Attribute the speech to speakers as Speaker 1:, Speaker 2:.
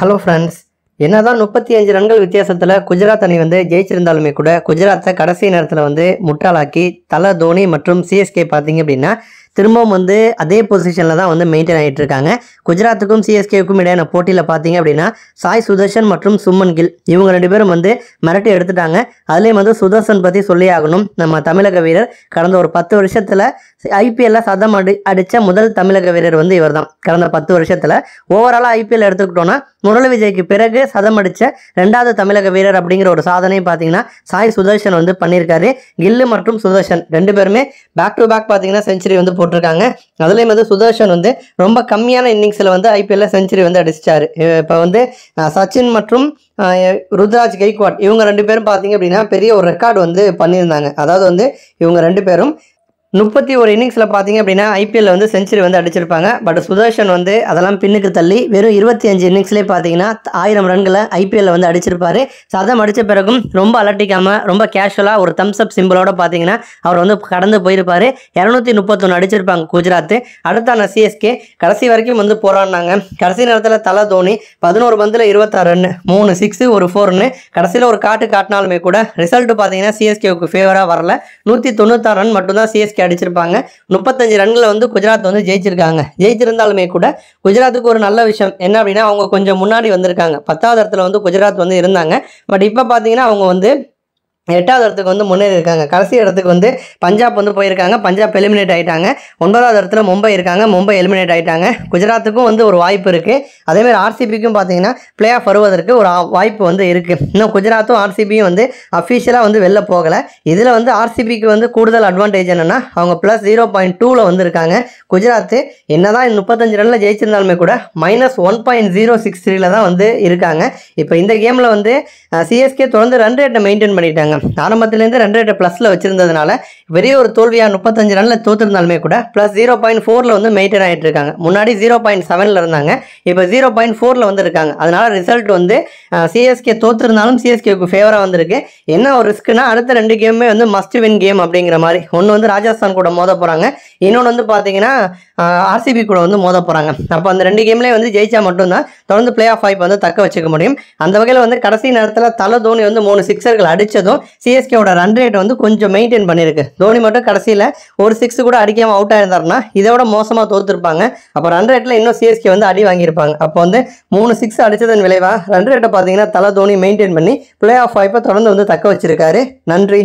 Speaker 1: hello friends என்னதான் முப்பத்தி அஞ்சு ரன்கள் வித்தியாசத்தில் குஜராத் அணி வந்து ஜெயிச்சிருந்தாலுமே கூட குஜராத்தை கடைசி நேரத்தில் வந்து முட்டாளாக்கி தல தோனி மற்றும் சிஎஸ்கே பார்த்தீங்க அப்படின்னா திரும்பவும் வந்து அதே பொசிஷனில் தான் வந்து மெயின்டைன் ஆகிட்டு இருக்காங்க குஜராத்துக்கும் சிஎஸ்கேவுக்கும் இடையான போட்டியில் பார்த்தீங்க அப்படின்னா சாய் சுதர்ஷன் மற்றும் சும்மன் கில் இவங்க ரெண்டு பேரும் வந்து மிரட்டி எடுத்துட்டாங்க அதுலேயும் வந்து சுதர்ஷன் பற்றி சொல்லி ஆகணும் நம்ம தமிழக வீரர் கடந்த ஒரு பத்து வருஷத்தில் ஐபிஎல்ல சதம் அடி அடித்த முதல் தமிழக வீரர் வந்து இவர் தான் கடந்த பத்து வருஷத்தில் ஓவராலாக ஐபிஎல் எடுத்துக்கிட்டோன்னா முரளி விஜய்க்கு பிறகு சதம் அடித்த ரெண்டாவது தமிழக வீரர் அப்படிங்கிற ஒரு சாதனையும் பார்த்தீங்கன்னா சாய் சுதர்ஷன் வந்து பண்ணியிருக்காரு கில்லு மற்றும் சுதர்ஷன் ரெண்டு பேருமே பேக் டு பேக் பார்த்தீங்கன்னா செஞ்சுரி வந்து போட்டிருக்காங்க அதுலேயும் வந்து சுதர்ஷன் வந்து ரொம்ப கம்மியான இன்னிங்ஸில் வந்து ஐபிஎல்ல செஞ்சுரி வந்து அடிச்சிட்டாரு இப்போ வந்து சச்சின் மற்றும் ருத்ராஜ் கெய்க்வாட் இவங்க ரெண்டு பேரும் பார்த்தீங்க அப்படின்னா பெரிய ஒரு ரெக்கார்டு வந்து பண்ணியிருந்தாங்க அதாவது வந்து இவங்க ரெண்டு பேரும் முப்பத்தி ஒரு இன்னிங்ஸில் பார்த்தீங்க அப்படின்னா ஐபிஎல்ல வந்து செஞ்சுரி வந்து அடிச்சிருப்பாங்க பட் சுதர்ஷன் வந்து அதெல்லாம் பின்னுக்கு தள்ளி வெறும் இருபத்தி அஞ்சு இன்னிங்ஸ்லேயே பார்த்தீங்கன்னா ஆயிரம் ரன்களை ஐபிஎல்ல வந்து அடிச்சிருப்பாரு சதம் அடித்த பிறகும் ரொம்ப அலட்டிக்காமல் ரொம்ப கேஷுவலாக ஒரு தம்ஸ் அப் சிம்பிளோட பார்த்தீங்கன்னா அவர் வந்து கடந்து போயிருப்பார் இரநூத்தி முப்பத்தொன்று அடிச்சிருப்பாங்க குஜராத் அடுத்தான சிஎஸ்கே கடைசி வரைக்கும் வந்து போராடினாங்க கடைசி நேரத்தில் தலை தோனி பதினோரு பந்தில் இருபத்தாறு ரன் மூணு சிக்ஸு ஒரு ஃபோர்னு கடைசியில் ஒரு காட்டு காட்டினாலுமே கூட ரிசல்ட் பார்த்தீங்கன்னா சிஎஸ்கேவுக்கு ஃபேவராக வரல நூற்றி தொண்ணூத்தாறு ரன் மட்டும்தான் சிஎஸ்கே சிஎஸ்கே அடிச்சிருப்பாங்க முப்பத்தஞ்சு ரன்களை வந்து குஜராத் வந்து ஜெயிச்சிருக்காங்க ஜெயிச்சிருந்தாலுமே கூட குஜராத்துக்கு ஒரு நல்ல விஷயம் என்ன அப்படின்னா அவங்க கொஞ்சம் முன்னாடி வந்திருக்காங்க பத்தாவது இடத்துல வந்து குஜராத் வந்து இருந்தாங்க பட் இப்போ பார்த்தீங்கன்னா அவங்க வந்து எட்டாவது இடத்துக்கு வந்து முன்னேறி இருக்காங்க கடைசி இடத்துக்கு வந்து பஞ்சாப் வந்து போயிருக்காங்க பஞ்சாப் எலிமினேட் ஆகிட்டாங்க ஒன்பதாவது இடத்துல மும்பை இருக்காங்க மும்பை எலிமினேட் ஆகிட்டாங்க குஜராத்துக்கும் வந்து ஒரு வாய்ப்பு இருக்குது அதேமாதிரி ஆர்சிபிக்கும் பார்த்தீங்கன்னா பிளே ஆஃப் வருவதற்கு ஒரு வாய்ப்பு வந்து இருக்குது இன்னும் குஜராத்தும் ஆர்சிபியும் வந்து அஃபிஷியலாக வந்து வெளில போகலை இதில் வந்து ஆர்சிபிக்கு வந்து கூடுதல் அட்வான்டேஜ் என்னென்னா அவங்க ப்ளஸ் ஜீரோ பாயிண்ட் டூவில் வந்துருக்காங்க குஜராத்து என்ன தான் முப்பத்தஞ்சு ரனில் ஜெயிச்சிருந்தாலுமே கூட minus one point zero six த்ரீல தான் வந்து இருக்காங்க இப்போ இந்த கேமில் வந்து சிஎஸ்கே தொடர்ந்து ரன் ரேட்டை மெயின்டைன் பண்ணிட்டாங்க ஆரம்பத்திலேருந்து ரன் ரேட்டை ப்ளஸில் வச்சிருந்ததுனால பெரிய ஒரு தோல்வியாக முப்பத்தஞ்சு ரனில் தோத்துருந்தாலுமே கூட ப்ளஸ் ஜீரோ பாயிண்ட் ஃபோரில் வந்து மெயின்டைன் ஆகிட்டு இருக்காங்க முன்னாடி ஜீரோ பாயிண்ட் செவனில் இருந்தாங்க இப்போ ஜீரோ பாயிண்ட் ஃபோரில் வந்து இருக்காங்க அதனால் ரிசல்ட் வந்து சிஎஸ்கே தோத்துருந்தாலும் சிஎஸ்கேவுக்கு ஃபேவராக வந்திருக்கு என்ன ஒரு ரிஸ்க்குனா அடுத்த ரெண்டு கேமுமே வந்து மஸ்ட் வின் கேம் அப்படிங்கிற மாதிரி ஒன்று வந்து ராஜஸ்தான் கூட மோத போகிறாங்க இன்னொன்று வந்து பார்த்தீங்கன்னா ஆர்சிபி கூட வந்து மோத போகிறாங்க அப்போ அந்த ரெண்டு கேம்லேயே வந்து ஜெயிச்சா மட்டும்தான் தொடர்ந்து பிளே ஆஃப் வாய்ப்பு வந்து தக்க வச்சுக்க முடியும் அந்த வகையில் வந்து கடைசி நேரத்தில் தலை தோனி வந்து மூணு சிக்ஸர்கள் அடித்ததும் சிஎஸ்கேவோட ரன் ரேட் வந்து கொஞ்சம் மெயின்டைன் பண்ணியிருக்கு தோனி மட்டும் கடைசியில் ஒரு சிக்ஸ் கூட அடிக்காமல் அவுட் ஆயிருந்தாருன்னா விட மோசமாக தோற்றுருப்பாங்க அப்போ ரன் ரேட்டில் இன்னும் சிஎஸ்கே வந்து அடி வாங்கியிருப்பாங்க அப்போ வந்து மூணு சிக்ஸ் அடித்ததன் விளைவாக ரன் ரேட்டை பார்த்தீங்கன்னா தலை தோனி மெயின்டைன் பண்ணி பிளே ஆஃப் வாய்ப்பை தொடர்ந்து வந்து தக்க வச்சிருக்காரு நன்றி